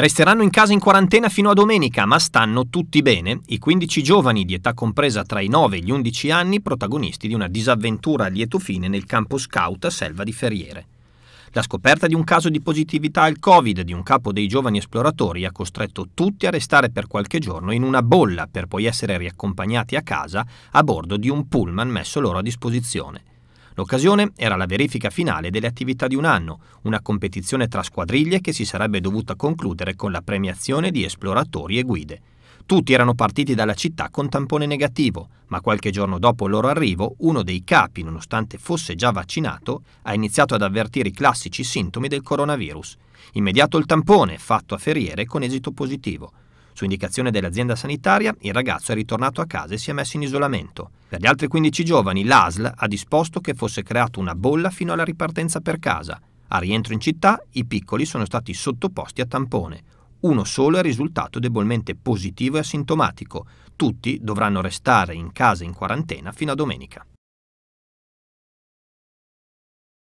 Resteranno in casa in quarantena fino a domenica, ma stanno tutti bene, i 15 giovani di età compresa tra i 9 e gli 11 anni, protagonisti di una disavventura a lieto fine nel campo scout a Selva di Ferriere. La scoperta di un caso di positività al Covid di un capo dei giovani esploratori ha costretto tutti a restare per qualche giorno in una bolla per poi essere riaccompagnati a casa a bordo di un pullman messo loro a disposizione. L'occasione era la verifica finale delle attività di un anno, una competizione tra squadriglie che si sarebbe dovuta concludere con la premiazione di esploratori e guide. Tutti erano partiti dalla città con tampone negativo, ma qualche giorno dopo il loro arrivo uno dei capi, nonostante fosse già vaccinato, ha iniziato ad avvertire i classici sintomi del coronavirus. Immediato il tampone, fatto a feriere con esito positivo. Su indicazione dell'azienda sanitaria, il ragazzo è ritornato a casa e si è messo in isolamento. Per gli altri 15 giovani, l'ASL ha disposto che fosse creata una bolla fino alla ripartenza per casa. A rientro in città, i piccoli sono stati sottoposti a tampone. Uno solo è risultato debolmente positivo e asintomatico. Tutti dovranno restare in casa in quarantena fino a domenica.